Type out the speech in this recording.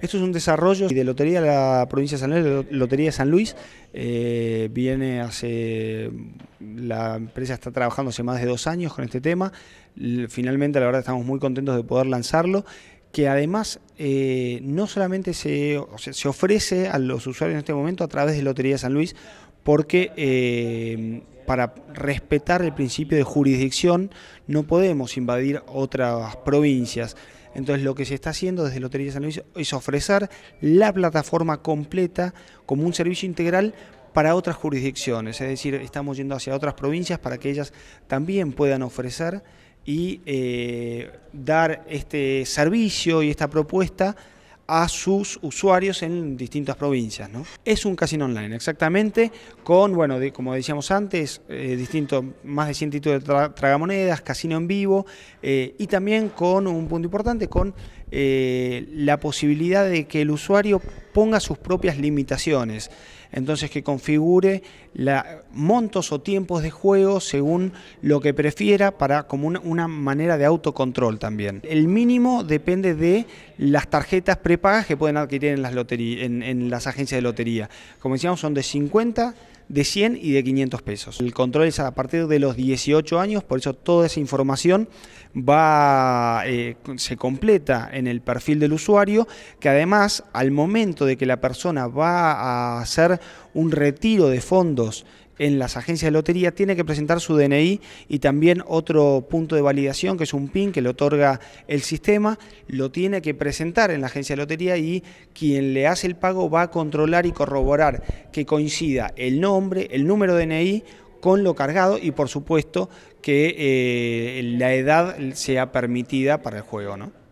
Esto es un desarrollo de Lotería de la provincia de San Luis, Lotería de San Luis. Eh, viene hace. La empresa está trabajando hace más de dos años con este tema. Finalmente, la verdad, estamos muy contentos de poder lanzarlo que además eh, no solamente se, se ofrece a los usuarios en este momento a través de Lotería de San Luis, porque eh, para respetar el principio de jurisdicción no podemos invadir otras provincias. Entonces lo que se está haciendo desde Lotería San Luis es ofrecer la plataforma completa como un servicio integral para otras jurisdicciones, es decir, estamos yendo hacia otras provincias para que ellas también puedan ofrecer y eh, dar este servicio y esta propuesta a sus usuarios en distintas provincias. ¿no? Es un casino online, exactamente, con, bueno, como decíamos antes, eh, más de 100 títulos de tragamonedas, casino en vivo, eh, y también con un punto importante, con eh, la posibilidad de que el usuario ponga sus propias limitaciones entonces que configure la, montos o tiempos de juego según lo que prefiera para como una, manera de autocontrol también. El mínimo depende de las tarjetas prepagas que pueden adquirir en las, en las agencias de lotería. Como decíamos, son de 50 de 100 y de 500 pesos. El control es a partir de los 18 años, por eso toda esa información va, eh, se completa en el perfil del usuario, que además al momento de que la persona va a hacer un retiro de fondos en las agencias de lotería tiene que presentar su DNI y también otro punto de validación que es un PIN que le otorga el sistema, lo tiene que presentar en la agencia de lotería y quien le hace el pago va a controlar y corroborar que coincida el nombre, el número de DNI con lo cargado y por supuesto que eh, la edad sea permitida para el juego. ¿no?